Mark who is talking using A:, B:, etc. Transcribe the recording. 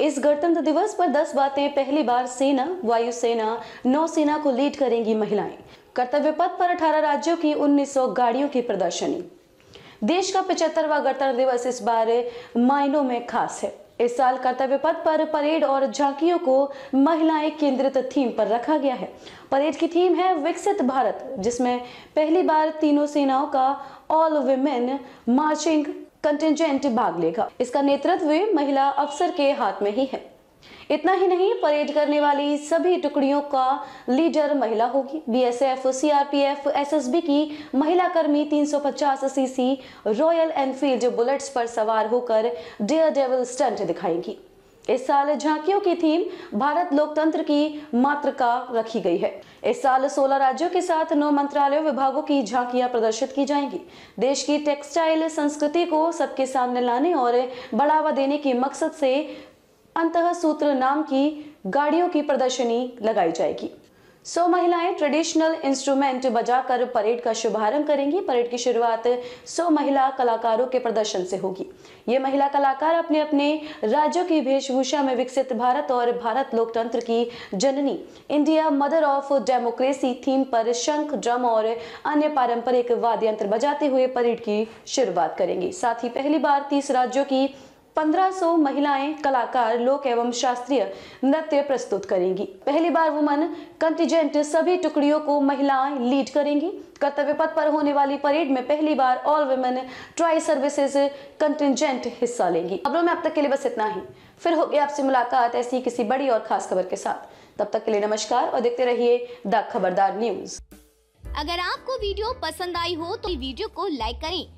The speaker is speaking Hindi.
A: इस गणतंत्र दिवस पर 10 बातें पहली बार सेना वायुसेना नौसेना को लीड करेंगी महिलाएं कर्तव्य पथ पर 18 राज्यों की 1900 गाड़ियों की प्रदर्शनी देश का पिछहत्तरवा गणतंत्र दिवस इस बार मायनों में खास है इस साल कर्तव्य पथ पर परेड और झांकियों को महिलाएं केंद्रित थीम पर रखा गया है परेड की थीम है विकसित भारत जिसमें पहली बार तीनों सेनाओं का ऑल वुमेन मार्चिंग कंटिजेंट भाग लेगा इसका नेतृत्व महिला अफसर के हाथ में ही है इतना ही नहीं परेड करने वाली सभी टुकड़ियों का लीडर महिला होगी बीएसएफ, सीआरपीएफ एसएसबी की महिला कर्मी 350 सीसी रॉयल एनफील्ड बुलेट्स पर सवार होकर डेयर डेविल स्टंट दिखाएंगी इस साल झांकियों की थीम भारत लोकतंत्र की मातृका रखी गई है इस साल 16 राज्यों के साथ नौ मंत्रालयों विभागों की झांकियां प्रदर्शित की जाएंगी देश की टेक्सटाइल संस्कृति को सबके सामने लाने और बढ़ावा देने के मकसद से अंत सूत्र नाम की गाड़ियों की प्रदर्शनी लगाई जाएगी सौ महिलाएं ट्रेडिशनल इंस्ट्रूमेंट बजाकर परेड का शुभारंभ करेंगी परेड की शुरुआत सौ महिला कलाकारों के प्रदर्शन से होगी ये महिला कलाकार अपने अपने राज्यों की वेशभूषा में विकसित भारत और भारत लोकतंत्र की जननी India mother of democracy theme पर शंख ड्रम और अन्य पारंपरिक वाद्य यंत्र बजाते हुए परेड की शुरुआत करेंगी साथ ही पहली बार तीस राज्यों की 1500 महिलाएं कलाकार लोक एवं शास्त्रीय नृत्य प्रस्तुत करेंगी पहली बार वुमन कंटिजेंट सभी टुकड़ियों को महिलाएं लीड करेंगी कर्तव्य पथ पर होने वाली परेड में पहली बार all women tri services contingent हिस्सा लेंगी खबरों में अब तक के लिए बस इतना ही फिर होगी आपसे मुलाकात ऐसी किसी बड़ी और खास खबर के साथ तब तक के लिए नमस्कार और देखते रहिए द खबरदार न्यूज
B: अगर आपको वीडियो पसंद आई हो तो वीडियो को लाइक करें